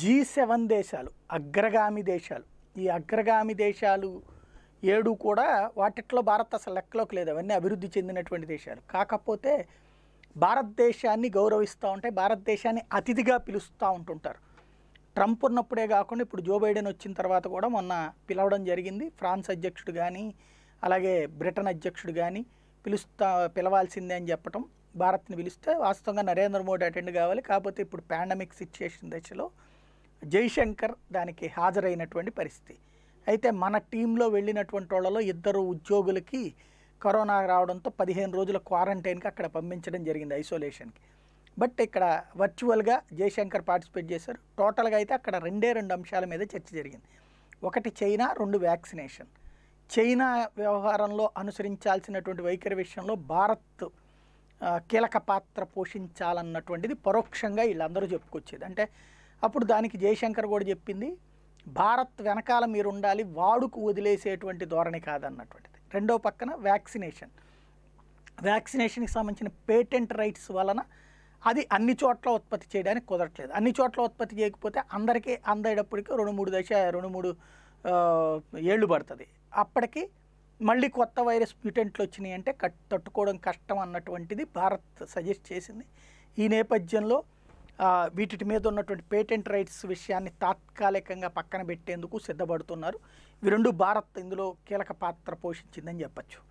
G seven దేశాలు అగ్రగామి దేశాలు ఈ అగ్రగామి దేశాలు ఏడు కూడా వాటిట్లో భారత్ అసలు లెక్కలోకి లేదు అవన్నీ అభివృద్ధి చెందినటువంటి దేశాలు కాకపోతే భారతదేశాన్ని గౌరవిస్తూ ఉంటాయి భారతదేశాన్ని అతిథిగా పిలుస్తూ ఉంటుంటారు ట్రంప్ ఉన్నప్పుడే కాకుండా ఇప్పుడు జో బైడెన్ వచ్చిన తర్వాత కూడా మొన్న పిలవడం జరిగింది ఫ్రాన్స్ అధ్యక్షుడు కానీ అలాగే బ్రిటన్ అధ్యక్షుడు కానీ పిలుస్తా పిలవాల్సిందే అని చెప్పటం భారత్ని పిలిస్తే వాస్తవంగా నరేంద్ర మోడీ అటెండ్ కావాలి కాకపోతే ఇప్పుడు పాండమిక్ సిచ్యుయేషన్ దశలో జైశంకర్ దానికి హాజరైనటువంటి పరిస్థితి అయితే మన టీంలో వెళ్ళినటువంటి వాళ్ళలో ఇద్దరు ఉద్యోగులకి కరోనా రావడంతో పదిహేను రోజుల క్వారంటైన్కి అక్కడ పంపించడం జరిగింది ఐసోలేషన్కి బట్ ఇక్కడ వర్చువల్గా జయశంకర్ పార్టిసిపేట్ చేశారు టోటల్గా అయితే అక్కడ రెండే రెండు అంశాల మీద చర్చ జరిగింది ఒకటి చైనా రెండు వ్యాక్సినేషన్ చైనా వ్యవహారంలో అనుసరించాల్సినటువంటి వైఖరి విషయంలో భారత్ కీలక పాత్ర పోషించాలన్నటువంటిది పరోక్షంగా వీళ్ళందరూ చెప్పుకొచ్చేది అంటే అప్పుడు దానికి జయశంకర్ కూడా చెప్పింది భారత్ వెనకాల మీరు ఉండాలి వాడుకు వదిలేసేటువంటి ధోరణి కాదన్నటువంటిది రెండో పక్కన వ్యాక్సినేషన్ వ్యాక్సినేషన్కి సంబంధించిన పేటెంట్ రైట్స్ వలన అది అన్ని చోట్ల ఉత్పత్తి చేయడానికి కుదరట్లేదు అన్ని చోట్ల ఉత్పత్తి చేయకపోతే అందరికీ అందేటప్పటికీ రెండు మూడు దశ రెండు మూడు ఏళ్ళు పడుతుంది అప్పటికి మళ్ళీ కొత్త వైరస్ మ్యూటెంట్లు వచ్చినాయి అంటే కట్ తట్టుకోవడం కష్టం అన్నటువంటిది భారత్ సజెస్ట్ చేసింది ఈ నేపథ్యంలో వీటి మీద ఉన్నటువంటి పేటెంట్ రైట్స్ విషయాన్ని తాత్కాలికంగా పక్కన పెట్టేందుకు సిద్ధపడుతున్నారు ఇవి రెండు భారత్ ఇందులో కీలక పాత్ర పోషించిందని చెప్పచ్చు